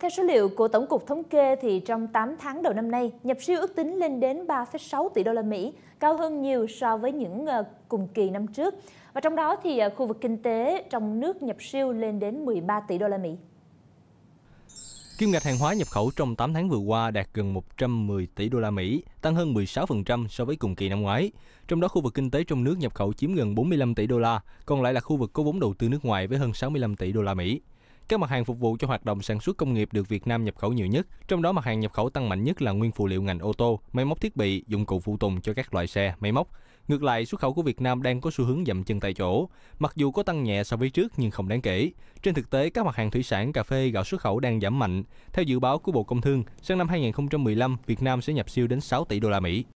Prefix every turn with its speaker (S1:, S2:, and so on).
S1: Theo số liệu của Tổng cục Thống kê thì trong 8 tháng đầu năm nay, nhập siêu ước tính lên đến 3,6 tỷ đô la Mỹ, cao hơn nhiều so với những ờ, cùng kỳ năm trước. Và trong đó thì ờ, khu vực kinh tế trong nước nhập siêu lên đến 13 tỷ đô la Mỹ.
S2: Kim ngạch hàng hóa nhập khẩu trong 8 tháng vừa qua đạt gần 110 tỷ đô la Mỹ, tăng hơn 16% so với cùng kỳ năm ngoái. Trong đó khu vực kinh tế trong nước nhập khẩu chiếm gần 45 tỷ đô la, còn lại là khu vực có vốn đầu tư nước ngoài với hơn 65 tỷ đô la Mỹ. Các mặt hàng phục vụ cho hoạt động sản xuất công nghiệp được Việt Nam nhập khẩu nhiều nhất, trong đó mặt hàng nhập khẩu tăng mạnh nhất là nguyên phụ liệu ngành ô tô, máy móc thiết bị, dụng cụ phụ tùng cho các loại xe, máy móc. Ngược lại, xuất khẩu của Việt Nam đang có xu hướng dậm chân tại chỗ, mặc dù có tăng nhẹ so với trước nhưng không đáng kể. Trên thực tế, các mặt hàng thủy sản, cà phê, gạo xuất khẩu đang giảm mạnh. Theo dự báo của Bộ Công Thương, sang năm 2015, Việt Nam sẽ nhập siêu đến 6 tỷ đô la Mỹ.